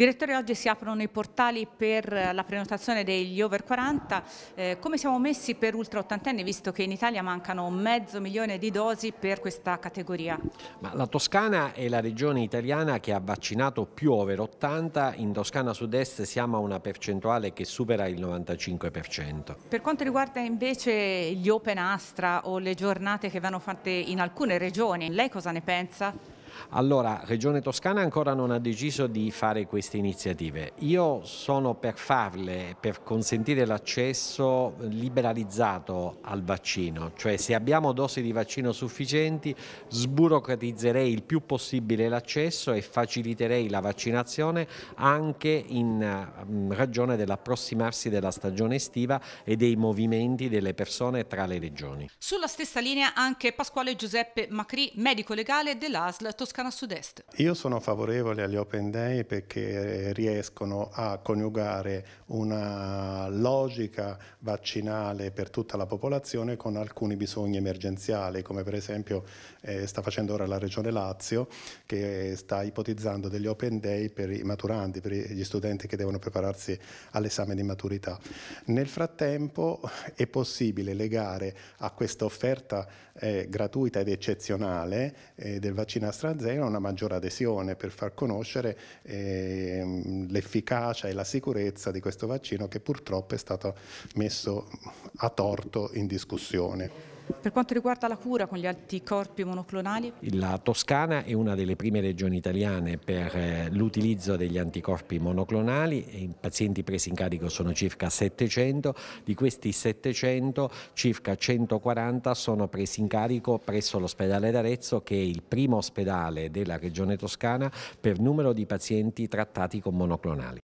Direttore, oggi si aprono i portali per eh, la prenotazione degli over 40. Eh, come siamo messi per ultra ottantenni, visto che in Italia mancano mezzo milione di dosi per questa categoria? Ma la Toscana è la regione italiana che ha vaccinato più over 80. In Toscana Sud-Est siamo a una percentuale che supera il 95%. Per quanto riguarda invece gli open astra o le giornate che vanno fatte in alcune regioni, lei cosa ne pensa? Allora, Regione Toscana ancora non ha deciso di fare queste iniziative. Io sono per farle, per consentire l'accesso liberalizzato al vaccino, cioè se abbiamo dosi di vaccino sufficienti sburocratizzerei il più possibile l'accesso e faciliterei la vaccinazione anche in mm, ragione dell'approssimarsi della stagione estiva e dei movimenti delle persone tra le regioni. Sulla stessa linea anche Pasquale Giuseppe Macri, medico legale dell'ASL Toscana Sud-Est. Io sono favorevole agli Open Day perché eh, riescono a coniugare una logica vaccinale per tutta la popolazione con alcuni bisogni emergenziali, come per esempio eh, sta facendo ora la Regione Lazio che sta ipotizzando degli Open Day per i maturanti, per gli studenti che devono prepararsi all'esame di maturità. Nel frattempo è possibile legare a questa offerta eh, gratuita ed eccezionale eh, del vaccino AstraZeneca 0 una maggiore adesione per far conoscere eh, l'efficacia e la sicurezza di questo vaccino che purtroppo è stato messo a torto in discussione. Per quanto riguarda la cura con gli anticorpi monoclonali? La Toscana è una delle prime regioni italiane per eh, l'utilizzo degli anticorpi monoclonali, i pazienti presi in carico sono circa 700, di questi 700 circa 140 sono presi in carico presso l'ospedale d'Arezzo che è il primo ospedale della regione toscana per numero di pazienti trattati con monoclonali.